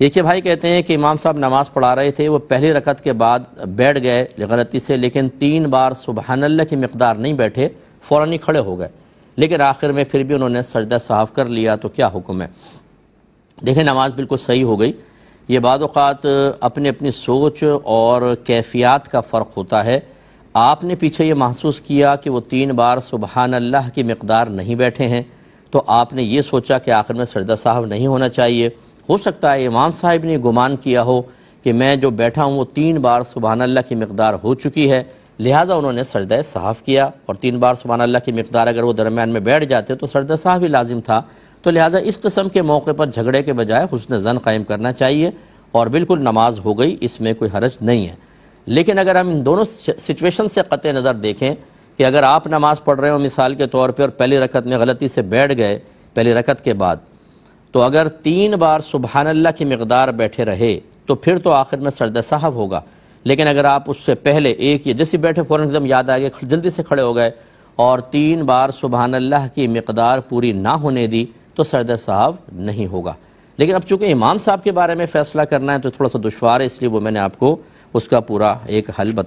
देखिए भाई कहते हैं कि इमाम साहब नमाज़ पढ़ा रहे थे वो पहली रकत के बाद बैठ गए गलती से लेकिन तीन बार सुबहानल्ला की मकदार नहीं बैठे फ़ौर ही खड़े हो गए लेकिन आखिर में फिर भी उन्होंने सजदा साफ कर लिया तो क्या हुक्म है देखें नमाज बिल्कुल सही हो गई ये बात अपनी अपनी सोच और कैफियत का फ़र्क होता है आपने पीछे ये महसूस किया कि वो तीन बार सुबहान अल्लाह की मकदार नहीं बैठे हैं तो आपने ये सोचा कि आखिर में सरदा साहब नहीं होना चाहिए हो सकता है इमाम साहब ने गुमान किया हो कि मैं जो बैठा हूँ वो तीन बार सुबहानल्ला अल्लाह की मकदार हो चुकी है लिहाजा उन्होंने सरद साफ़ किया और तीन बार सुबह अल्लाह की मकदार अगर वो दरमियान में बैठ जाते तो सरद साहब ही लाजिम था तो लिहाजा इस कस्म के मौके पर झगड़े के बजाय हुसन जन कायम करना चाहिए और बिल्कुल नमाज हो गई इसमें कोई हरज नहीं है लेकिन अगर हम इन दोनों सिचुएशन से कत नज़र देखें कि अगर आप नमाज़ पढ़ रहे हो मिसाल के तौर पर पहली रकत में गलती से बैठ गए पहली रकत के बाद तो अगर तीन बार सुबहान अल्लाह की मकदार बैठे रहे तो फिर तो आखिर में सरद साहब होगा लेकिन अगर आप उससे पहले एक या जैसे बैठे फ़ौर एकदम याद आ गए जल्दी से खड़े हो गए और तीन बार सुबहान अल्लाह की मकदार पूरी ना होने दी तो सरद साहब नहीं होगा लेकिन अब चूंकि इमाम साहब के बारे में फ़ैसला करना है तो थोड़ा सा दुशवार है इसलिए वो मैंने आपको उसका पूरा एक हल बता